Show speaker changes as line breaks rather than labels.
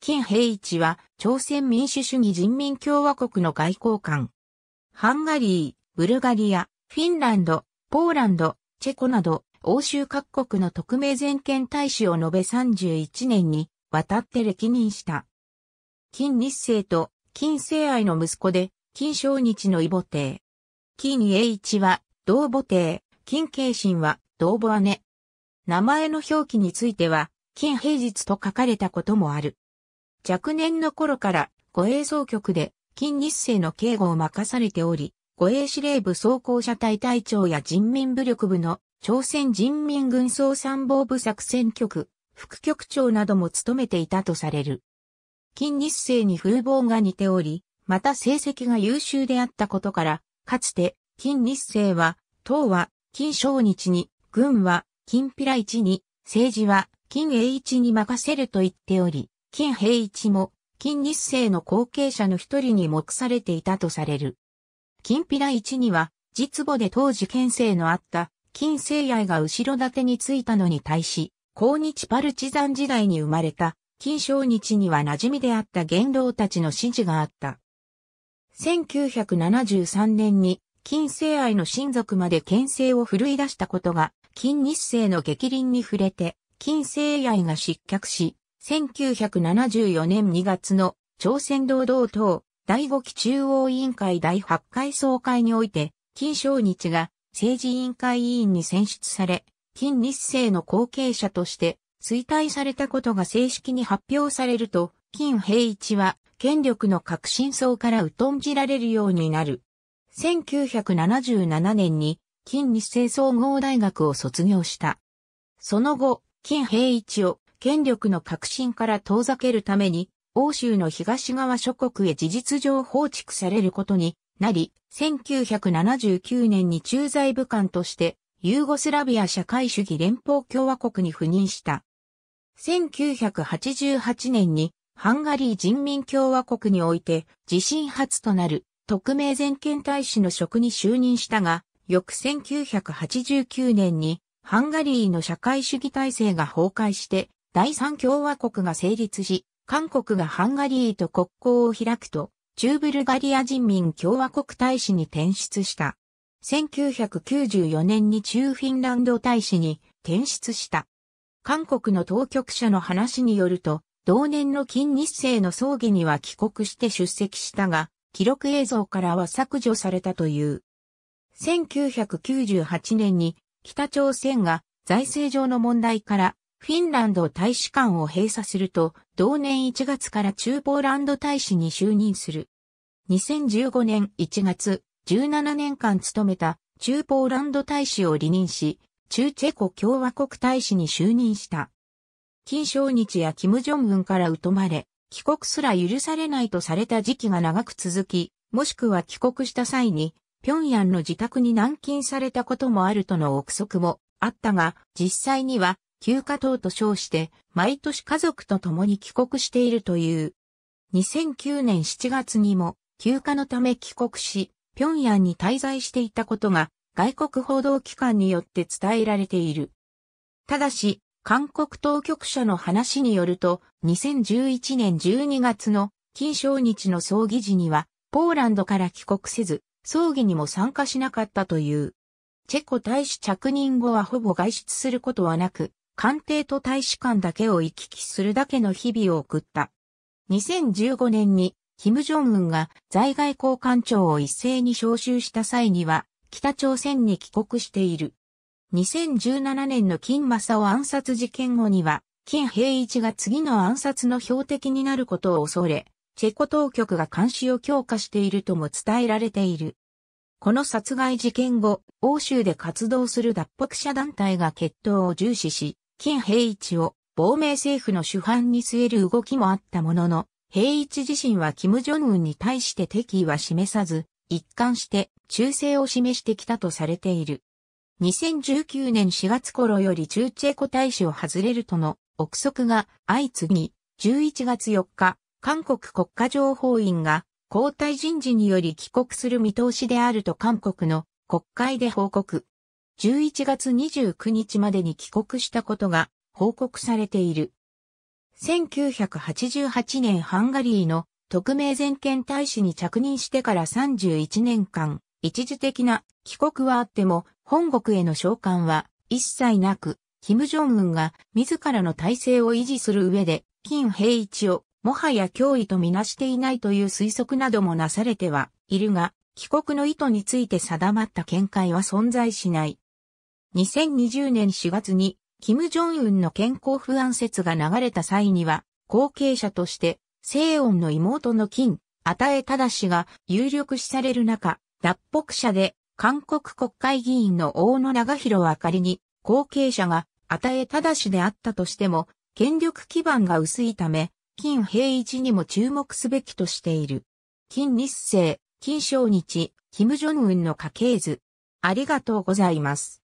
金平一は朝鮮民主主義人民共和国の外交官。ハンガリー、ブルガリア、フィンランド、ポーランド、チェコなど欧州各国の特命全権大使を延べ31年に渡って歴任した。金日成と金聖愛の息子で金正日の異母帝。金栄一は同母帝、金慶神は同母姉。名前の表記については、金平日と書かれたこともある。若年の頃から護衛総局で金日成の警護を任されており、護衛司令部装甲車隊隊長や人民武力部の朝鮮人民軍総参謀部作戦局、副局長なども務めていたとされる。金日成に風貌が似ており、また成績が優秀であったことから、かつて金日成は、党は金正日に、軍は金平一に、政治は金栄一に任せると言っており、金平一も、金日成の後継者の一人に目されていたとされる。金ピラ一には、実母で当時県政のあった金聖愛が後ろ盾についたのに対し、後日パルチザン時代に生まれた金正日には馴染みであった元老たちの支持があった。1973年に金聖愛の親族まで県政を振るい出したことが金日成の激鱗に触れて金聖愛が失脚し、1974年2月の朝鮮労働党第5期中央委員会第8回総会において、金正日が政治委員会委員に選出され、金日成の後継者として衰退されたことが正式に発表されると、金平一は権力の革新層から疎んじられるようになる。1977年に金日成総合大学を卒業した。その後、金平一を権力の革新から遠ざけるために、欧州の東側諸国へ事実上放逐されることになり、1979年に駐在武官として、ユーゴスラビア社会主義連邦共和国に赴任した。1988年に、ハンガリー人民共和国において、地震初となる、特命全権大使の職に就任したが、翌1989年に、ハンガリーの社会主義体制が崩壊して、第三共和国が成立し、韓国がハンガリーと国交を開くと、中ブルガリア人民共和国大使に転出した。1994年に中フィンランド大使に転出した。韓国の当局者の話によると、同年の金日成の葬儀には帰国して出席したが、記録映像からは削除されたという。1998年に北朝鮮が財政上の問題からフィンランド大使館を閉鎖すると、同年1月から中ポーランド大使に就任する。2015年1月、17年間務めた中ポーランド大使を離任し、中チェコ共和国大使に就任した。金正日や金正恩から疎まれ、帰国すら許されないとされた時期が長く続き、もしくは帰国した際に、平壌の自宅に軟禁されたこともあるとの憶測もあったが、実際には休暇等と称して、毎年家族と共に帰国しているという。2009年7月にも、休暇のため帰国し、平壌に滞在していたことが、外国報道機関によって伝えられている。ただし、韓国当局者の話によると、2011年12月の金正日の葬儀時には、ポーランドから帰国せず、葬儀にも参加しなかったという。チェコ大使着任後はほぼ外出することはなく、官邸と大使館だけを行き来するだけの日々を送った。2015年に、金正恩が在外交官庁を一斉に招集した際には、北朝鮮に帰国している。2017年の金正を暗殺事件後には、金平一が次の暗殺の標的になることを恐れ、チェコ当局が監視を強化しているとも伝えられている。この殺害事件後、欧州で活動する脱北者団体が決闘を重視し、金平一を亡命政府の主犯に据える動きもあったものの、平一自身は金正恩に対して敵意は示さず、一貫して忠誠を示してきたとされている。2019年4月頃より中チェコ大使を外れるとの憶測が相次ぎ、11月4日、韓国国家情報院が交代人事により帰国する見通しであると韓国の国会で報告。11月29日までに帰国したことが報告されている。1988年ハンガリーの特命全権大使に着任してから31年間、一時的な帰国はあっても、本国への召喚は一切なく、金正恩が自らの体制を維持する上で、金平一をもはや脅威とみなしていないという推測などもなされてはいるが、帰国の意図について定まった見解は存在しない。2020年4月に、金正恩の健康不安説が流れた際には、後継者として、西恩の妹の金、与えだ氏が有力視される中、脱北者で韓国国会議員の大野長弘あかりに後継者が与えだ氏であったとしても、権力基盤が薄いため、金平一にも注目すべきとしている。金日成、金正日、金正恩の家系図。ありがとうございます。